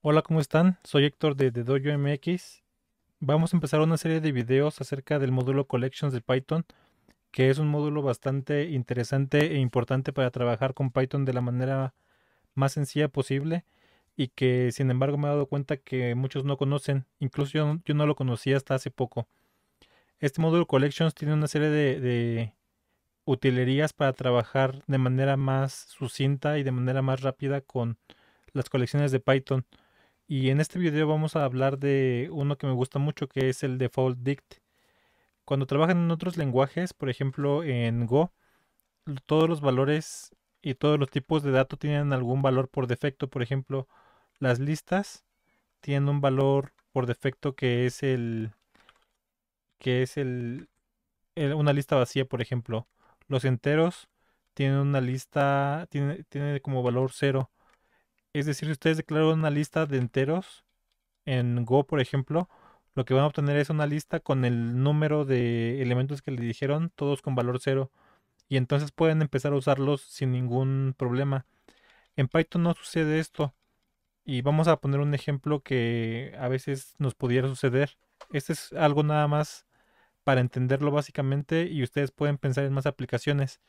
Hola, ¿cómo están? Soy Héctor de, de MX. Vamos a empezar una serie de videos acerca del módulo Collections de Python, que es un módulo bastante interesante e importante para trabajar con Python de la manera más sencilla posible y que sin embargo me he dado cuenta que muchos no conocen, incluso yo, no lo conocía hasta hace poco. Este módulo Collections tiene una serie de utilerías para trabajar de manera más sucinta y de manera más rápida con las colecciones de Python. Y en este video vamos a hablar de uno que me gusta mucho que es el default dict. Cuando trabajan en otros lenguajes, por ejemplo en Go, todos los valores y todos los tipos de datos tienen algún valor por defecto. Por ejemplo, las listas tienen un valor por defecto que es el que es el, una lista vacía, por ejemplo. Los enteros tienen una lista tiene, tiene como valor cero es decir, si ustedes declaran una lista de enteros en Go, por ejemplo, lo que van a obtener es una lista con el número de elementos que le dijeron, todos con valor cero. Y entonces pueden empezar a usarlos sin ningún problema. En Python no sucede esto. Y vamos a poner un ejemplo que a veces nos pudiera suceder. Este es algo nada más para entenderlo básicamente y ustedes pueden pensar en más aplicaciones.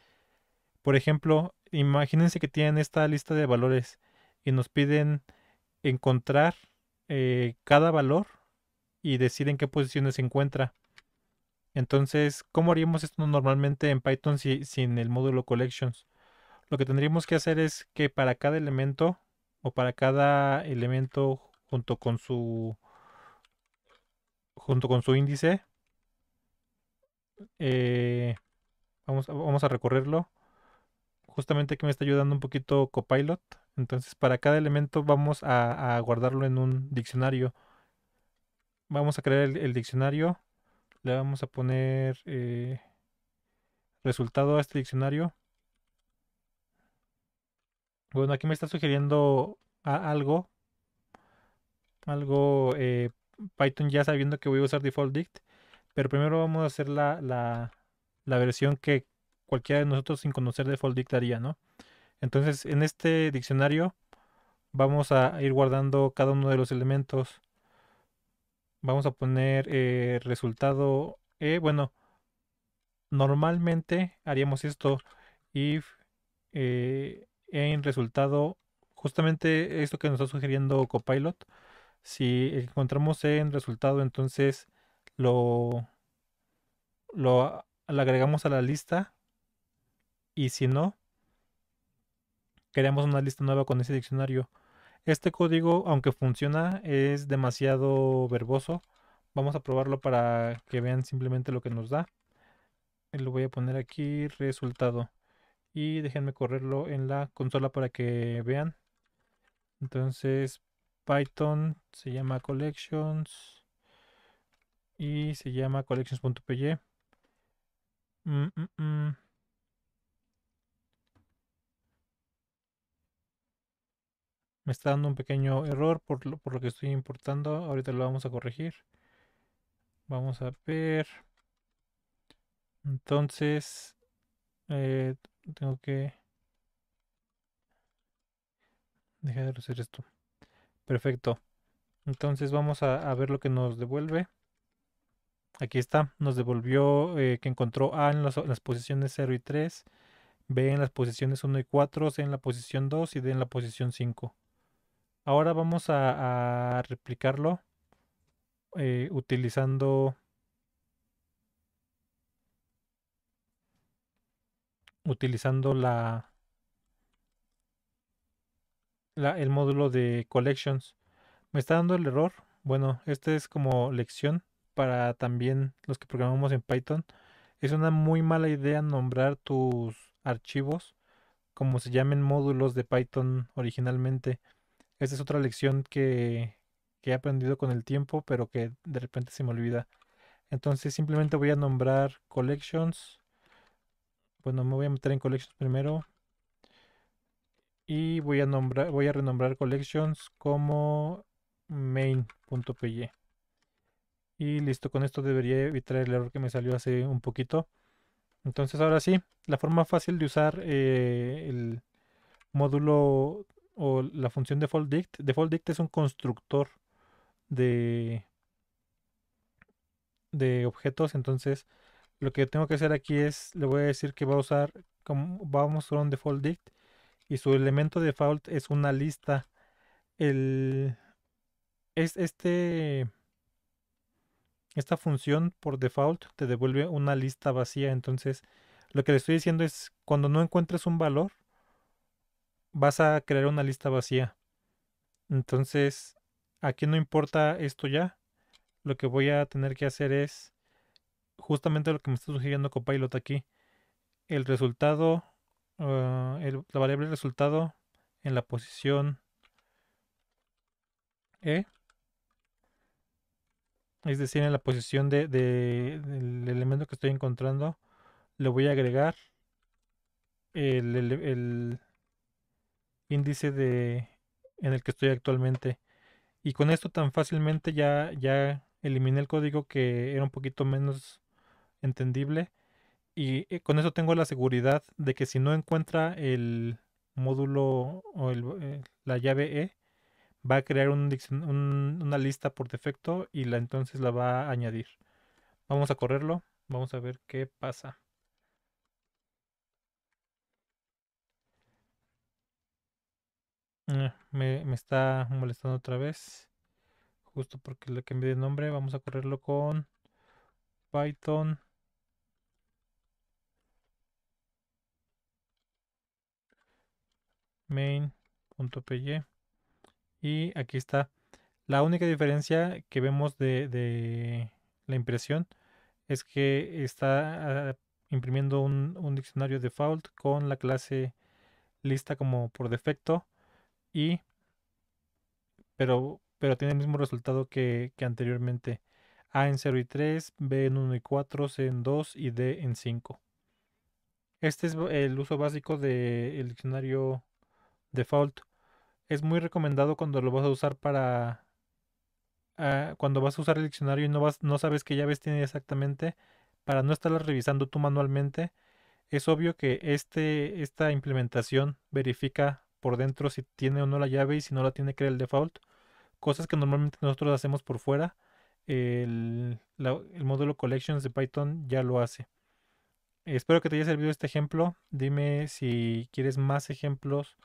Por ejemplo, imagínense que tienen esta lista de valores y nos piden encontrar eh, cada valor y decir en qué posiciones se encuentra. Entonces, ¿cómo haríamos esto normalmente en Python sin el módulo collections? Lo que tendríamos que hacer es que para cada elemento o para cada elemento junto con su junto con su índice eh, vamos, vamos a recorrerlo justamente aquí me está ayudando un poquito Copilot entonces, para cada elemento vamos a, guardarlo en un diccionario. Vamos a crear el, diccionario. Le vamos a poner eh, resultado a este diccionario. Bueno, aquí me está sugiriendo algo. Algo eh, Python ya sabiendo que voy a usar default dict. Pero primero vamos a hacer la, la, la versión que cualquiera de nosotros sin conocer default dict haría, ¿no? Entonces, en este diccionario vamos a ir guardando cada uno de los elementos. Vamos a poner eh, resultado, e. bueno, normalmente haríamos esto if eh, en resultado justamente esto que nos está sugiriendo Copilot si encontramos e en resultado entonces lo, lo agregamos a la lista y si no Queremos una lista nueva con ese diccionario. Este código, aunque funciona, es demasiado verboso. Vamos a probarlo para que vean simplemente lo que nos da. Eh, lo voy a poner aquí, resultado. Y déjenme correrlo en la consola para que vean. Entonces, Python se llama collections y se llama collections.py. Me está dando un pequeño error por lo, que estoy importando. Ahorita lo vamos a corregir. Vamos a ver. Entonces, eh, tengo que... Deja de hacer esto. Perfecto. Entonces vamos a, ver lo que nos devuelve. Aquí está. Nos devolvió eh, que encontró A en las posiciones 0 y 3. B en las posiciones 1 y 4, C en la posición 2 y D en la posición 5. Ahora vamos a, replicarlo eh, utilizando utilizando la, la el módulo de collections. Me está dando el error. Bueno, esta es como lección para también los que programamos en Python. Es una muy mala idea nombrar tus archivos como se llamen módulos de Python originalmente. Esta es otra lección que, he aprendido con el tiempo, pero que de repente se me olvida. Entonces simplemente voy a nombrar collections. Bueno, me voy a meter en collections primero. Y voy a nombrar, voy a renombrar collections como main.py. Y listo, con esto debería evitar el error que me salió hace un poquito. Entonces ahora sí, la forma fácil de usar eh, el módulo o la función default dict. Default es un constructor de, de objetos. Entonces, lo que tengo que hacer aquí es, le voy a decir que va a usar, como, vamos a usar un default dict y su elemento default es una lista. El, es este, esta función por default te devuelve una lista vacía. Entonces, lo que le estoy diciendo es, cuando no encuentres un valor, vas a crear una lista vacía. Entonces, aquí no importa esto ya. Lo que voy a tener que hacer es justamente lo que me está sugiriendo Copilot aquí. El resultado, ah, la variable resultado en la posición E. Es decir, en la posición de, del elemento que estoy encontrando, le voy a agregar el índice de en el que estoy actualmente. Y con esto tan fácilmente ya, ya eliminé el código que era un poquito menos entendible. Y eh, con eso tengo la seguridad de que si no encuentra el módulo o eh, la llave E, va a crear una lista por defecto y la entonces la va a añadir. Vamos a correrlo, vamos a ver qué pasa. Eh, me, está molestando otra vez. Justo porque le cambié de nombre. Vamos a correrlo con Python. main.py y aquí está la única diferencia que vemos de, de la impresión es que está ah, imprimiendo un, un, diccionario default con la clase lista como por defecto y pero, pero tiene el mismo resultado que, anteriormente. A en 0 y 3, B en 1 y 4, C en 2 y D en 5. Este es el uso básico del diccionario default. Es muy recomendado cuando lo vas a usar para... Ah, cuando vas a usar el diccionario y no, vas, no sabes qué llaves tiene exactamente, para no estarlas revisando tú manualmente, es obvio que este, esta implementación verifica por dentro si tiene o no la llave y si no la tiene crea el default. Cosas que normalmente nosotros hacemos por fuera. El, módulo collections de Python ya lo hace. Espero que te haya servido este ejemplo. Dime si quieres más ejemplos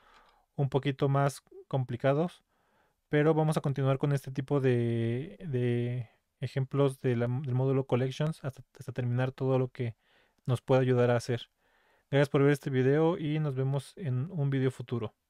un poquito más complicados. Pero vamos a continuar con este tipo de, ejemplos del módulo collections hasta, hasta terminar todo lo que nos puede ayudar a hacer. Gracias por ver este video y nos vemos en un video futuro.